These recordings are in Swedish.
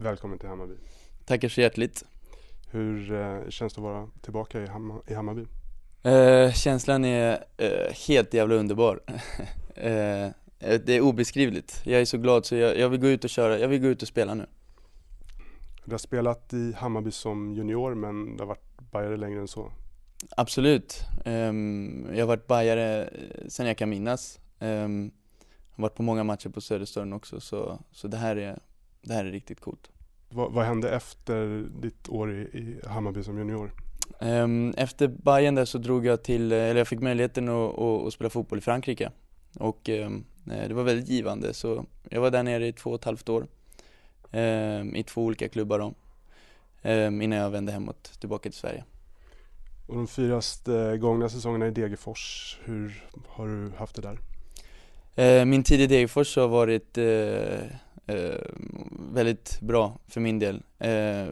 Välkommen till Hammarby. Tackar så hjärtligt. Hur eh, känns det att vara tillbaka i, Ham i Hammarby? Eh, känslan är eh, helt jävla underbar. Eh, eh, det är obeskrivligt. Jag är så glad så jag, jag, vill gå ut och köra, jag vill gå ut och spela nu. Du har spelat i Hammarby som junior men du har varit bajare längre än så? Absolut. Ehm, jag har varit bajare eh, sen jag kan minnas. Jag ehm, har varit på många matcher på Söderstadion också så, så det här är det här är riktigt coolt. Vad, vad hände efter ditt år i, i Hammarby som junior? Um, efter Bayern där så drog jag till, eller jag fick möjligheten att, att, att spela fotboll i Frankrike. Och um, det var väldigt givande så jag var där nere i två och ett halvt år. Um, I två olika klubbar då. innan jag vände hemåt, tillbaka till Sverige. Och de fyra gångna säsongerna i Degerfors, hur har du haft det där? Min tid i Degerfors har varit eh, Eh, väldigt bra för min del. Eh,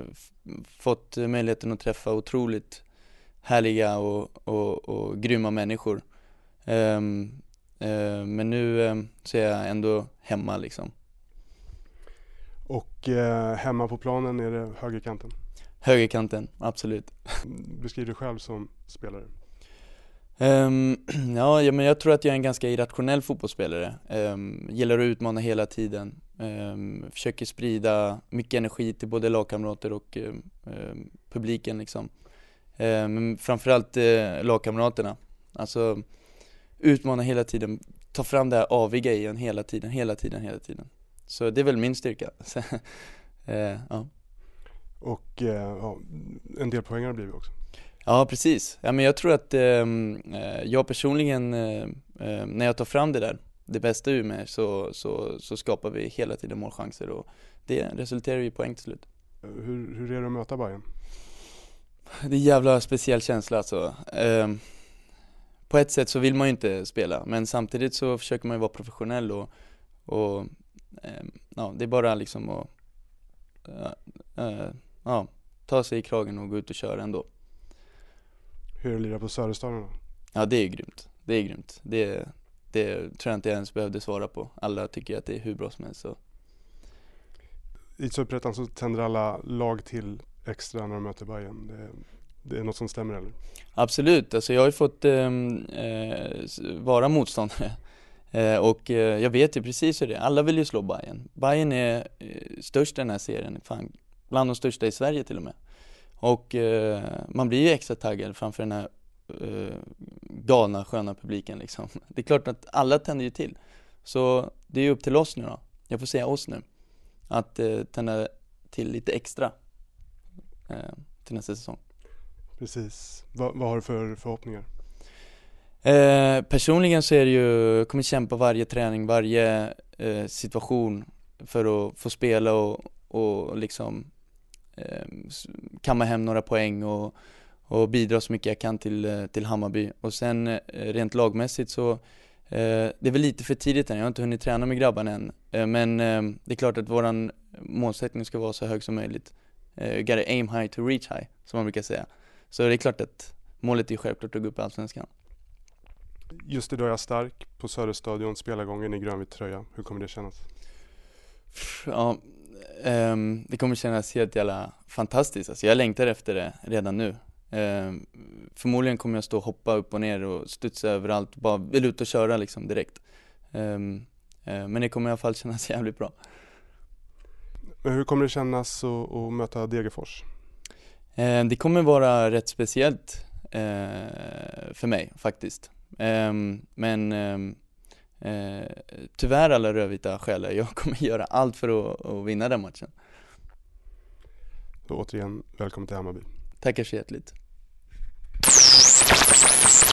fått möjligheten att träffa otroligt härliga och, och, och grymma människor. Ehm, eh, men nu eh, så är jag ändå hemma liksom. Och eh, hemma på planen är det högerkanten? Högerkanten, absolut. Beskriv dig själv som spelare. Um, ja, men jag tror att jag är en ganska irrationell fotbollsspelare. Um, gillar att utmana hela tiden. Ehm, försöker sprida mycket energi till både lagkamrater och ehm, ehm, publiken liksom. men framförallt eh, lagkamraterna. Alltså utmana hela tiden, ta fram det här aviga i en hela tiden, hela tiden, hela tiden. Så det är väl min styrka. eh, ja. Och eh, ja, en del poäng har det blivit också. Ja, precis. Ja, men jag tror att eh, jag personligen, eh, eh, när jag tar fram det där, det bästa ur mig så, så, så skapar vi hela tiden målchanser och det resulterar i poäng till slut. Hur, hur är det att möta Bayern? Det är en jävla speciell känsla alltså. Um, på ett sätt så vill man ju inte spela men samtidigt så försöker man ju vara professionell och, och um, ja, det är bara liksom att uh, uh, ja, ta sig i kragen och gå ut och köra ändå. Hur är det att lira på Söderstaden då? Ja det är grymt. Det är grymt. Det är, det tror jag inte jag ens behövde svara på. Alla tycker att det är hur bra som helst. Så. I Superettan så tänder alla lag till extra när de möter Bayern. Det, det är något som stämmer eller? Absolut, alltså jag har ju fått ehm, eh, vara motståndare. Eh, och eh, jag vet ju precis hur det är. Alla vill ju slå Bayern. Bayern är eh, störst i den här serien, fan, bland de största i Sverige till och med. Och man blir ju extra taggad framför den här galna sköna publiken liksom. Det är klart att alla tänder ju till. Så det är ju upp till oss nu då. Jag får säga oss nu. Att eh, tända till lite extra eh, till nästa säsong. Precis. Va, vad har du för förhoppningar? Eh, personligen så är det ju, jag kommer kämpa varje träning, varje eh, situation för att få spela och, och liksom eh, kamma hem några poäng och och bidra så mycket jag kan till, eh, till Hammarby. Och sen eh, rent lagmässigt så eh, det är väl lite för tidigt än, jag har inte hunnit träna med grabbarna än. Men det är klart att våran målsättning ska vara så hög som möjligt. Gotta aim high to reach high, som man brukar säga. Så det är klart att målet är självklart att gå upp i Allsvenskan. Just idag är jag stark på Söderstadion, spelargången i grönvit tröja. Hur kommer det kännas? Ja, ehm, det kommer kännas helt jävla fantastiskt. Alltså jag längtar efter det redan nu. Eh, förmodligen kommer jag stå och hoppa upp och ner och studsa överallt, bara vill ut och köra liksom direkt. Ehm, eh, men det kommer i alla fall kännas jävligt bra. Men hur kommer det kännas att, att möta Degerfors? Eh, det kommer vara rätt speciellt eh, för mig faktiskt. Ehm, men ehm, eh, tyvärr alla rödvita själar, jag kommer göra allt för att, att vinna den matchen. Så återigen, välkommen till Hammarby. Tackar så hjärtligt.